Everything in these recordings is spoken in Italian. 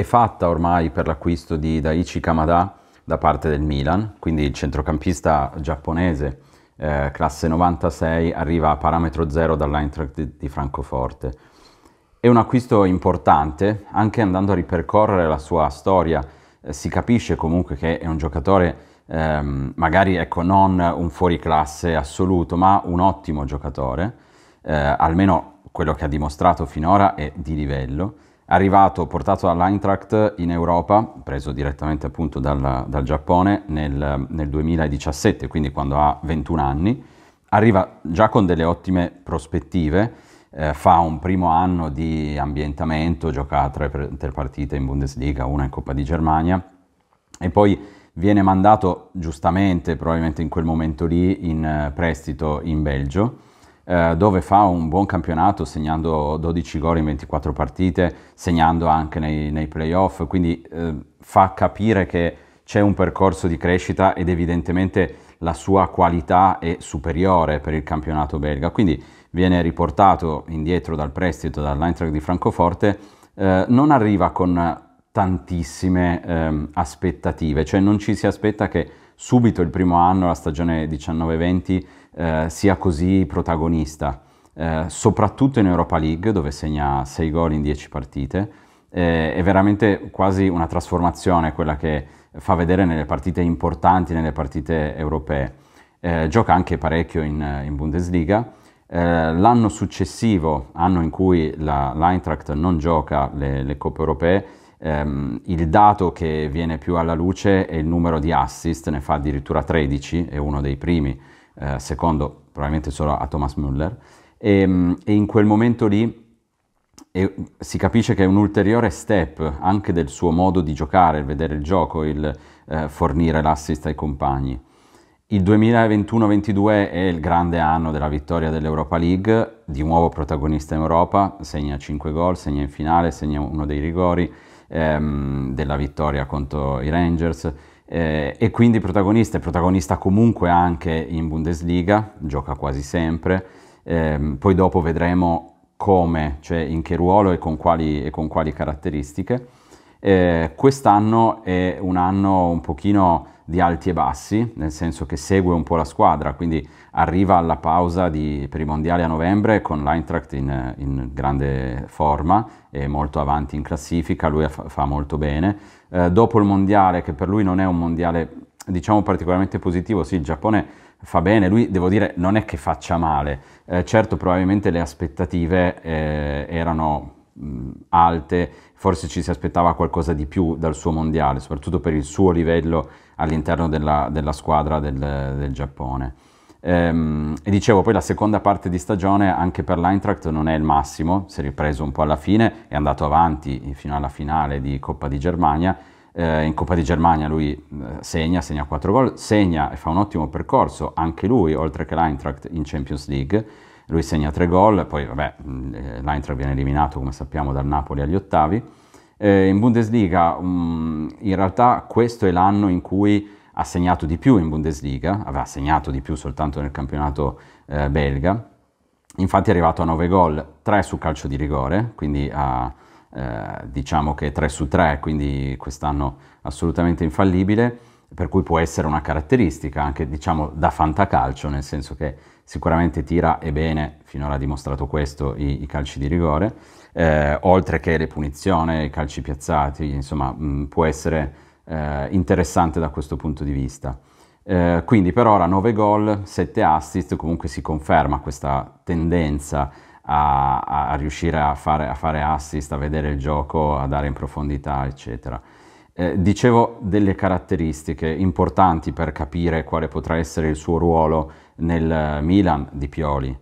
è fatta ormai per l'acquisto di Daichi Kamada da parte del Milan, quindi il centrocampista giapponese eh, classe 96 arriva a parametro zero dall'Eintracht di, di Francoforte. È un acquisto importante, anche andando a ripercorrere la sua storia eh, si capisce comunque che è un giocatore ehm, magari ecco, non un fuoriclasse assoluto, ma un ottimo giocatore, eh, almeno quello che ha dimostrato finora è di livello arrivato, portato dall'Eintracht in Europa, preso direttamente appunto dal, dal Giappone nel, nel, 2017, quindi quando ha 21 anni, arriva già con delle ottime prospettive, eh, fa un primo anno di ambientamento, gioca tre, tre partite in Bundesliga, una in Coppa di Germania e poi viene mandato giustamente, probabilmente in quel momento lì, in eh, prestito in Belgio eh, dove fa un buon campionato segnando 12 gol in 24 partite, segnando anche nei, nei playoff, quindi eh, fa capire che c'è un percorso di crescita ed evidentemente la sua qualità è superiore per il campionato belga, quindi viene riportato indietro dal prestito dall'Eintracht di Francoforte, eh, non arriva con tantissime ehm, aspettative, cioè non ci si aspetta che subito il primo anno, la stagione 19-20, eh, sia così protagonista, eh, soprattutto in Europa League dove segna 6 gol in 10 partite. Eh, è veramente quasi una trasformazione quella che fa vedere nelle partite importanti, nelle partite europee. Eh, gioca anche parecchio in, in Bundesliga. Eh, l'anno successivo, anno in cui la, l'Eintracht non gioca le, le Coppe Europee, Ehm, il dato che viene più alla luce è il numero di assist, ne fa addirittura 13, è uno dei primi, eh, secondo probabilmente solo a Thomas Müller. E, ehm, e in quel momento lì e si capisce che è un ulteriore step anche del suo modo di giocare, il vedere il gioco, il eh, fornire l'assist ai compagni. Il 2021-22 è il grande anno della vittoria dell'Europa League, di nuovo protagonista in Europa, segna 5 gol, segna in finale, segna uno dei rigori, ehm, della vittoria contro i Rangers. Eh, e quindi protagonista, è protagonista comunque anche in Bundesliga, gioca quasi sempre, eh, poi dopo vedremo come, cioè in che ruolo e con quali, e con quali caratteristiche. Eh, quest'anno è un anno un pochino di alti e bassi, nel senso che segue un po' la squadra, quindi arriva alla pausa di, per i mondiali a novembre con l'Eintracht in, in, grande forma e molto avanti in classifica, lui fa, fa molto bene. Eh, dopo il mondiale, che per lui non è un mondiale diciamo particolarmente positivo, sì il Giappone fa bene, lui devo dire non è che faccia male, eh, certo probabilmente le aspettative eh, erano alte, forse ci si aspettava qualcosa di più dal suo mondiale, soprattutto per il suo livello all'interno della, della squadra del, del Giappone. Ehm, e dicevo, poi la seconda parte di stagione anche per l'Eintracht non è il massimo, si è ripreso un po' alla fine, è andato avanti fino alla finale di Coppa di Germania, eh, in Coppa di Germania lui eh, segna, segna 4 gol, segna e fa un ottimo percorso anche lui, oltre che l'Eintracht in Champions League lui segna tre gol, poi vabbè, mm, eh, l'Eintracht viene eliminato come sappiamo dal Napoli agli ottavi. Eh, in Bundesliga um, in realtà questo è l'anno in cui ha segnato di più in Bundesliga, aveva segnato di più soltanto nel campionato eh, belga, infatti è arrivato a 9 gol, 3 su calcio di rigore, quindi a, eh, diciamo che 3 su 3, quindi quest'anno assolutamente infallibile, per cui può essere una caratteristica anche diciamo da fantacalcio, nel senso che sicuramente tira e bene, finora ha dimostrato questo, i, i calci di rigore, eh, oltre che le punizioni, i calci piazzati, insomma mh, mm, può essere eh, interessante da questo punto di vista. Eh, quindi per ora 9 gol, 7 assist, comunque si conferma questa tendenza a, a riuscire a fare, a fare assist, a vedere il gioco, a dare in profondità, eccetera. Eh, dicevo delle caratteristiche importanti per capire quale potrà essere il suo ruolo nel eh, Milan di Pioli.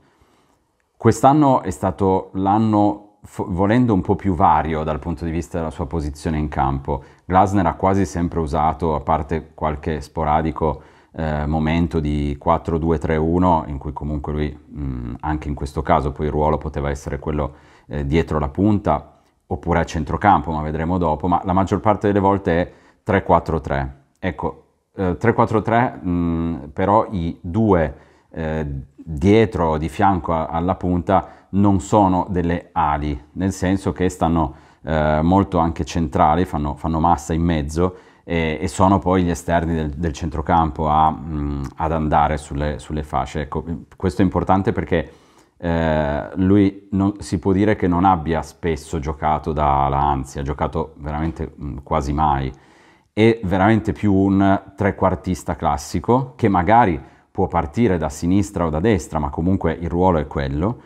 Quest'anno è stato l'anno volendo un po' più vario dal punto di vista della sua posizione in campo. Glasner ha quasi sempre usato, a parte qualche sporadico eh, momento di 4-2-3-1, in cui comunque lui, mh, anche in questo caso, poi il ruolo poteva essere quello eh, dietro la punta, oppure a centrocampo, ma vedremo dopo, ma la maggior parte delle volte è 3-4-3. Ecco, eh, 3-4-3 mh, mm, però i due eh, dietro, di fianco a, alla punta, non sono delle ali, nel senso che stanno eh, molto anche centrali, fanno, fanno massa in mezzo e, e, sono poi gli esterni del, del centrocampo a, mh, mm, ad andare sulle, sulle fasce. Ecco, questo è importante perché eh, lui non, si può dire che non abbia spesso giocato da ala anzi, ha giocato veramente mh, mm, quasi mai, è veramente più un trequartista classico che magari può partire da sinistra o da destra, ma comunque il ruolo è quello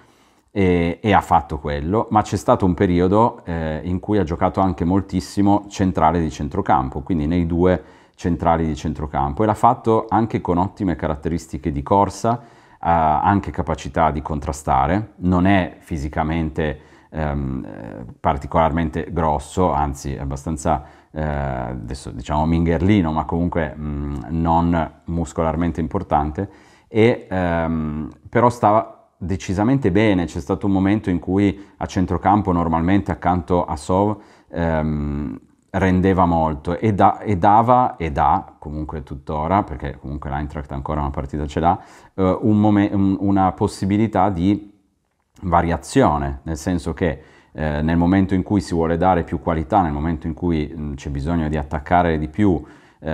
e, e ha fatto quello, ma c'è stato un periodo eh, in cui ha giocato anche moltissimo centrale di centrocampo, quindi nei due centrali di centrocampo e l'ha fatto anche con ottime caratteristiche di corsa anche capacità di contrastare, non è fisicamente ehm, particolarmente grosso, anzi è abbastanza, eh, adesso diciamo mingherlino, ma comunque mh, mm, non muscolarmente importante, e, ehm, però stava decisamente bene, c'è stato un momento in cui a centrocampo normalmente accanto a Sov ehm, rendeva molto e, da, e, dava e dà comunque tuttora, perché comunque l'Eintracht ancora una partita ce l'ha, eh, un momen- un, una possibilità di variazione, nel senso che eh, nel momento in cui si vuole dare più qualità, nel momento in cui mh, mm, c'è bisogno di attaccare di più eh,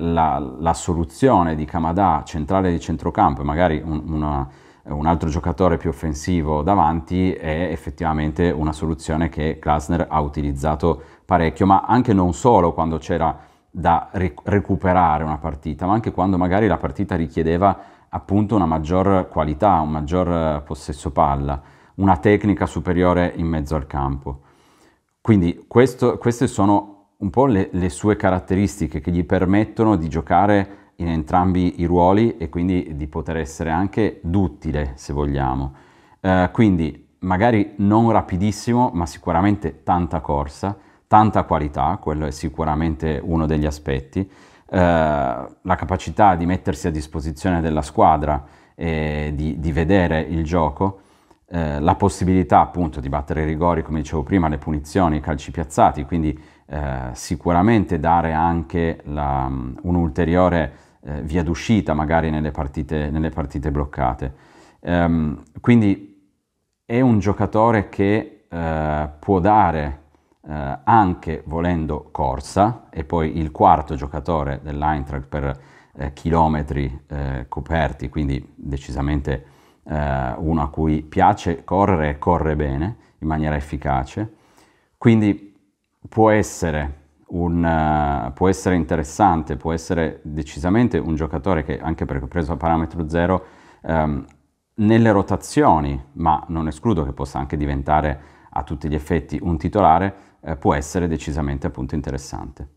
la, la, soluzione di Camadà centrale di centrocampo e magari un, una, un altro giocatore più offensivo davanti è effettivamente una soluzione che Klasner ha utilizzato parecchio, ma anche non solo quando c'era da rec- recuperare una partita, ma anche quando magari la partita richiedeva appunto una maggior qualità, un maggior eh, possesso palla, una tecnica superiore in mezzo al campo. Quindi questo, queste sono un po' le, le sue caratteristiche che gli permettono di giocare in entrambi i ruoli e quindi di poter essere anche duttile, se vogliamo. Eh, quindi magari non rapidissimo, ma sicuramente tanta corsa, tanta qualità, quello è sicuramente uno degli aspetti, eh, la capacità di mettersi a disposizione della squadra e di, di vedere il gioco, eh, la possibilità appunto di battere i rigori, come dicevo prima, le punizioni, i calci piazzati, quindi eh, sicuramente dare anche la, mm, un'ulteriore eh, via d'uscita magari nelle partite, nelle partite bloccate. Ehm, quindi è un giocatore che eh, può dare eh, anche volendo corsa e poi il quarto giocatore dell'Eintracht per eh, chilometri eh, coperti, quindi decisamente eh, uno a cui piace correre e corre bene in maniera efficace. Quindi può essere, un, eh, può essere interessante, può essere decisamente un giocatore che anche perché ho preso a parametro zero ehm, nelle rotazioni, ma non escludo che possa anche diventare a tutti gli effetti un titolare, eh, può essere decisamente appunto interessante.